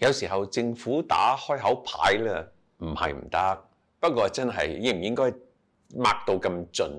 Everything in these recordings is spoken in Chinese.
有時候政府打開口牌咧，唔係唔得。不過真係應唔應該擘到咁盡，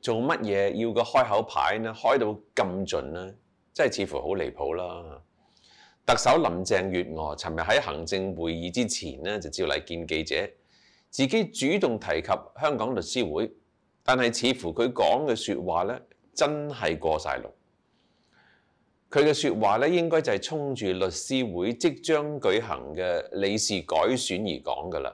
做乜嘢要個開口牌呢？開到咁盡呢？真係似乎好離譜啦。特首林鄭月娥尋日喺行政會議之前呢，就照例見記者，自己主動提及香港律師會，但係似乎佢講嘅说話咧，真係過晒路。佢嘅説話咧，應該就係衝住律師會即將舉行嘅理事改選而講噶啦。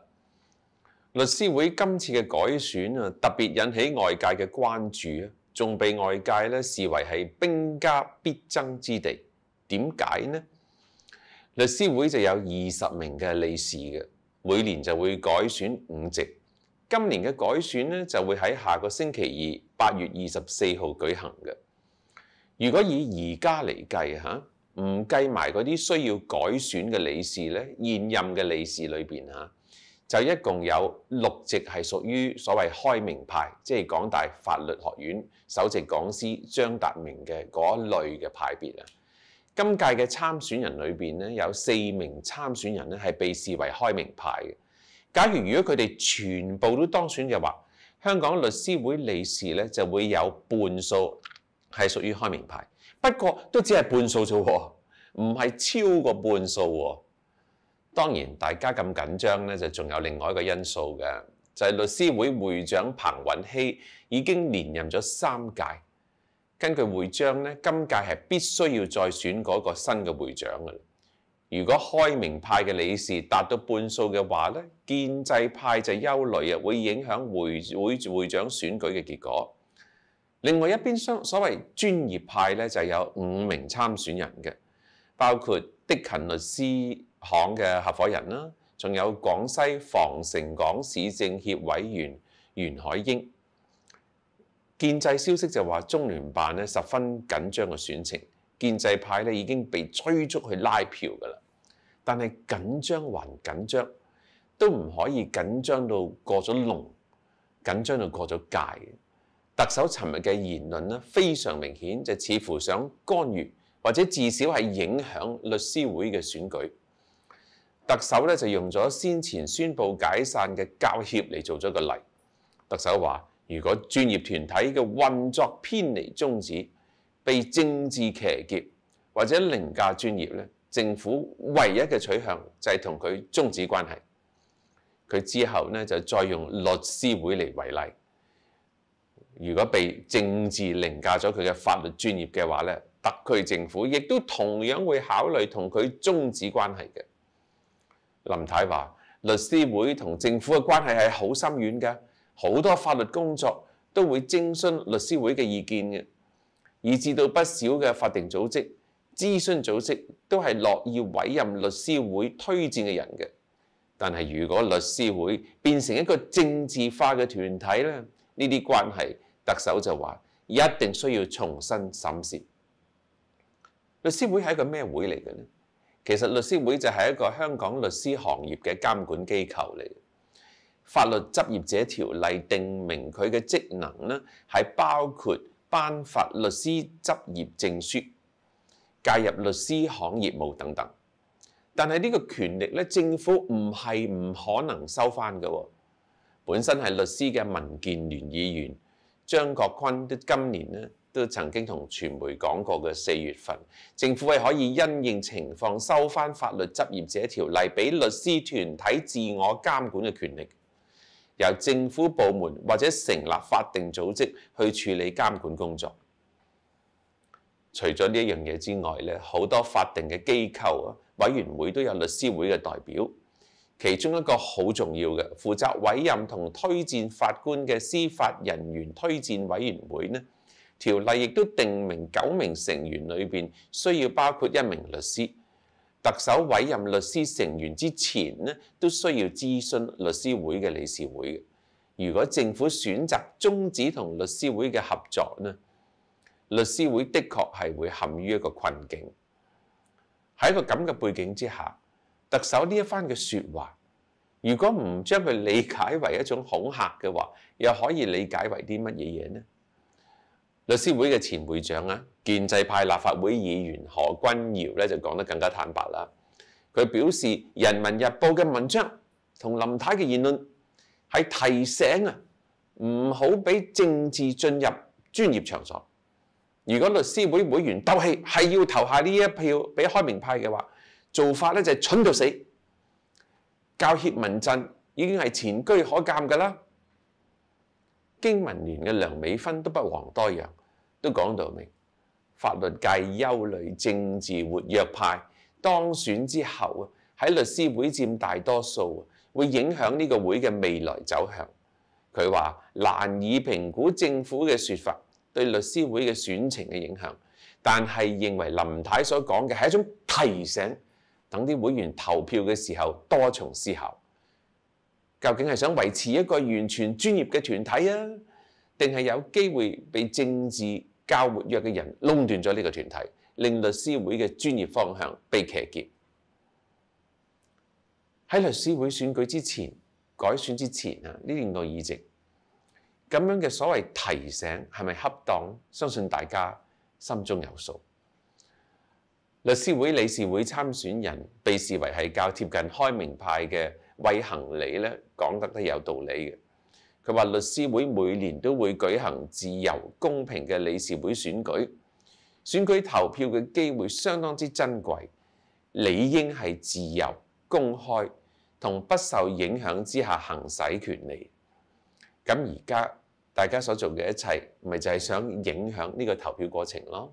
律師會今次嘅改選啊，特別引起外界嘅關注啊，仲被外界咧視為係兵家必爭之地。點解呢？律師會就有二十名嘅理事嘅，每年就會改選五席。今年嘅改選呢，就會喺下個星期二八月二十四號舉行嘅。如果以而家嚟計嚇，唔計埋嗰啲需要改選嘅理事咧，現任嘅理事裏邊嚇，就一共有六席係屬於所謂開明派，即係港大法律學院首席講師張達明嘅嗰一類嘅派別啊。今屆嘅參選人裏邊咧，有四名參選人咧係被視為開明派嘅。假如如果佢哋全部都當選嘅話，香港律師會理事咧就會有半數。係屬於開明派，不過都只係半數啫喎，唔係超過半數喎。當然大家咁緊張咧，就仲有另外一個因素嘅，就係律師會會長彭允熙已經連任咗三屆。根據會章咧，今屆係必須要再選嗰個新嘅會長噶。如果開明派嘅理事達到半數嘅話咧，建制派就憂慮啊，會影響會會會長選舉嘅結果。另外一邊，所所謂專業派咧，就有五名參選人嘅，包括迪勤律師行嘅合伙人啦，仲有廣西防城港市政協委員袁海英。建制消息就話，中聯辦咧十分緊張嘅選情，建制派咧已經被催促去拉票噶啦。但係緊張還緊張，都唔可以緊張到過咗龍，緊張到過咗界。特首尋日嘅言論咧，非常明顯，就似乎想干預，或者至少係影響律師會嘅選舉。特首咧就用咗先前宣布解散嘅教協嚟做咗個例。特首話：如果專業團體嘅運作偏離宗旨，被政治騎劫，或者凌駕專業咧，政府唯一嘅取向就係同佢終止關係。佢之後咧就再用律師會嚟為例。如果被政治凌駕咗佢嘅法律專業嘅話咧，特區政府亦都同樣會考慮同佢终止關係嘅。林太話：，律師會同政府嘅關係係好深遠嘅，好多法律工作都會徵詢律師會嘅意見嘅，以至到不少嘅法定組織、諮詢組織都係樂意委任律師會推薦嘅人嘅。但係如果律師會變成一個政治化嘅團體咧，呢啲關係。特首就話，一定需要重新審視律師會係一個咩會嚟嘅呢？其實律師會就係一個香港律師行業嘅監管機構嚟法律執業者條例定明佢嘅職能呢，係包括頒發律師執業證書、介入律師行業務等等。但係呢個權力咧，政府唔係唔可能收翻嘅喎。本身係律師嘅民建聯議員。張國坤都今年咧都曾經同傳媒講過嘅四月份，政府係可以因應情況收翻《法律執業者條例》俾律師團體自我監管嘅權力，由政府部門或者成立法定組織去處理監管工作。除咗呢一樣嘢之外咧，好多法定嘅機構啊委員會都有律師會嘅代表。其中一個好重要嘅，負責委任同推薦法官嘅司法人員推薦委員會呢？條例亦都定明九名成員裏面需要包括一名律師。特首委任律師成員之前呢，都需要諮詢律師會嘅理事會。如果政府選擇中止同律師會嘅合作呢，律師會的確係會陷於一個困境。喺一個咁嘅背景之下。特首呢一番嘅说話，如果唔將佢理解為一種恐嚇嘅話，又可以理解為啲乜嘢嘢呢？律師會嘅前會長啊，建制派立法會議員何君尧咧就講得更加坦白啦。佢表示《人民日報》嘅文章同林太嘅言論係提醒啊，唔好俾政治進入專業場所。如果律師會會員鬥氣係要投下呢一票俾開明派嘅話，做法咧就係蠢到死，教協民陣已經係前居可鑑噶啦。經文聯嘅梁美芬都不遑多讓，都講到明。法律界憂慮政治活躍派當選之後啊，喺律師會佔大多數，會影響呢個會嘅未來走向。佢話難以評估政府嘅說法對律師會嘅選情嘅影響，但係認為林太所講嘅係一種提醒。等啲會員投票嘅時候，多重思考，究竟係想維持一個完全專業嘅團體啊，定係有機會被政治較活躍嘅人壟斷咗呢個團體，令律師會嘅專業方向被騎劫？喺律師會選舉之前、改選之前啊，呢兩個議席咁樣嘅所謂提醒係咪恰當？相信大家心中有數。律師會理事會參選人被視為係較貼近開明派嘅魏行理咧，講得都有道理嘅。佢話律師會每年都會舉行自由公平嘅理事會選舉，選舉投票嘅機會相當之珍貴，理應係自由、公開同不受影響之下行使權利。咁而家大家所做嘅一切，咪就係想影響呢個投票過程咯？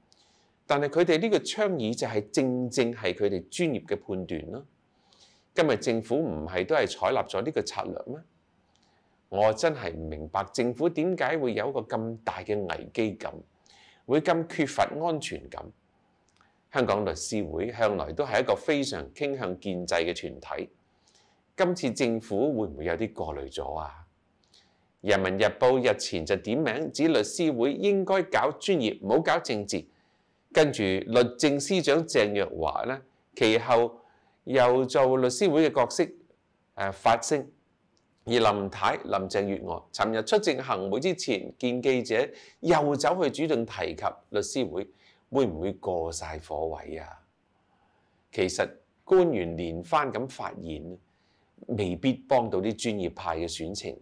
但係佢哋呢個倡議就係正正係佢哋專業嘅判斷咯。今日政府唔係都係採納咗呢個策略咩？我真係唔明白政府點解會有一個咁大嘅危機感，會咁缺乏安全感。香港律師會向來都係一個非常傾向建制嘅團體。今次政府會唔會有啲過濾咗啊？人民日報日前就點名指律師會應該搞專業，唔好搞政治。跟住律政司長鄭若華咧，其後又做律師會嘅角色，誒發聲。而林太林鄭月娥尋日出席行會之前見記者，又走去主動提及律師會，會唔會過晒火位啊？其實官員連番咁發言，未必幫到啲專業派嘅選情。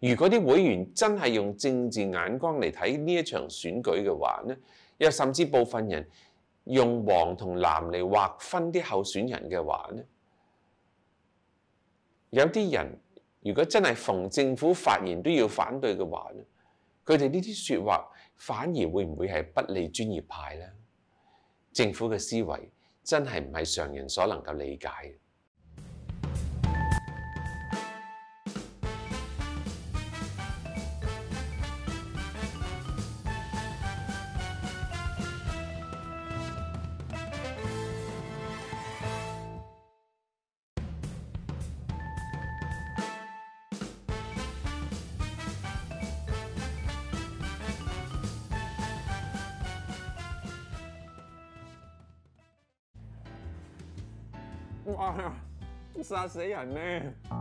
如果啲會員真係用政治眼光嚟睇呢一場選舉嘅話咧，又甚至部分人用黄同蓝嚟划分啲候选人嘅话呢有啲人如果真系逢政府发言都要反对嘅话呢佢哋呢啲说话反而会唔会系不利专业派呢？政府嘅思维真系唔系常人所能够理解。哇！殺死人呢？